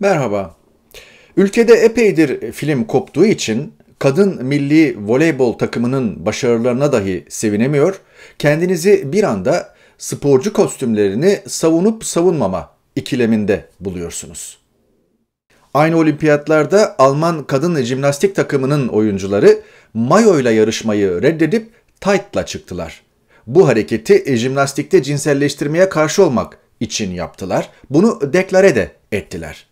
Merhaba. Ülkede epeydir film koptuğu için kadın milli voleybol takımının başarılarına dahi sevinemiyor, kendinizi bir anda sporcu kostümlerini savunup savunmama ikileminde buluyorsunuz. Aynı olimpiyatlarda Alman kadın jimnastik takımının oyuncuları mayo ile yarışmayı reddedip tight'la çıktılar. Bu hareketi jimnastikte cinselleştirmeye karşı olmak için yaptılar. Bunu deklare de ettiler.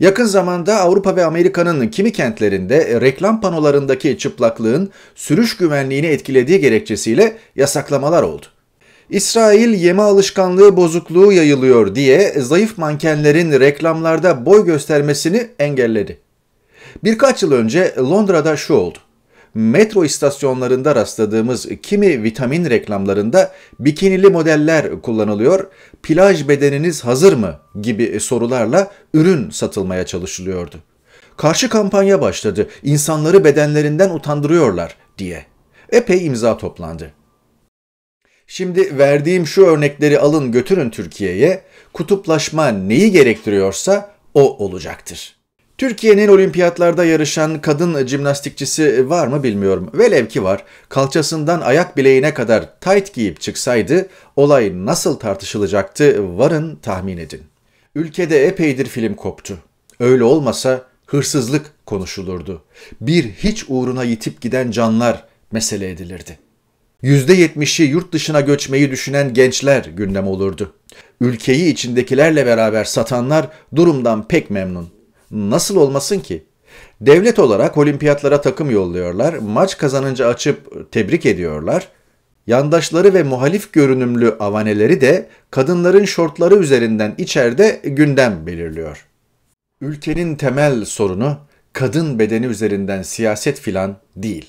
Yakın zamanda Avrupa ve Amerika'nın kimi kentlerinde e, reklam panolarındaki çıplaklığın sürüş güvenliğini etkilediği gerekçesiyle yasaklamalar oldu. İsrail yeme alışkanlığı bozukluğu yayılıyor diye zayıf mankenlerin reklamlarda boy göstermesini engelledi. Birkaç yıl önce Londra'da şu oldu metro istasyonlarında rastladığımız kimi vitamin reklamlarında bikinili modeller kullanılıyor, plaj bedeniniz hazır mı gibi sorularla ürün satılmaya çalışılıyordu. Karşı kampanya başladı, insanları bedenlerinden utandırıyorlar diye. Epey imza toplandı. Şimdi verdiğim şu örnekleri alın götürün Türkiye'ye, kutuplaşma neyi gerektiriyorsa o olacaktır.'' Türkiye'nin olimpiyatlarda yarışan kadın jimnastikçisi var mı bilmiyorum. Velev ki var. Kalçasından ayak bileğine kadar tight giyip çıksaydı olay nasıl tartışılacaktı varın tahmin edin. Ülkede epeydir film koptu. Öyle olmasa hırsızlık konuşulurdu. Bir hiç uğruna yitip giden canlar mesele edilirdi. %70'i yurt dışına göçmeyi düşünen gençler gündem olurdu. Ülkeyi içindekilerle beraber satanlar durumdan pek memnun. Nasıl olmasın ki? Devlet olarak olimpiyatlara takım yolluyorlar, maç kazanınca açıp tebrik ediyorlar. Yandaşları ve muhalif görünümlü avaneleri de kadınların şortları üzerinden içeride gündem belirliyor. Ülkenin temel sorunu kadın bedeni üzerinden siyaset filan değil.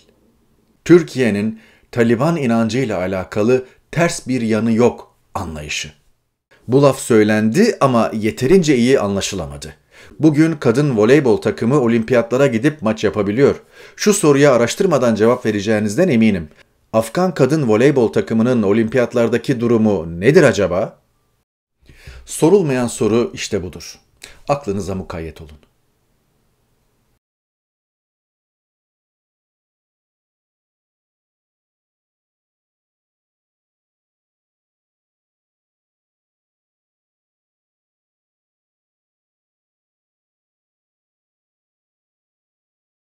Türkiye'nin Taliban inancıyla alakalı ters bir yanı yok anlayışı. Bu laf söylendi ama yeterince iyi anlaşılamadı. Bugün kadın voleybol takımı olimpiyatlara gidip maç yapabiliyor. Şu soruya araştırmadan cevap vereceğinizden eminim. Afgan kadın voleybol takımının olimpiyatlardaki durumu nedir acaba? Sorulmayan soru işte budur. Aklınıza mukayyet olun.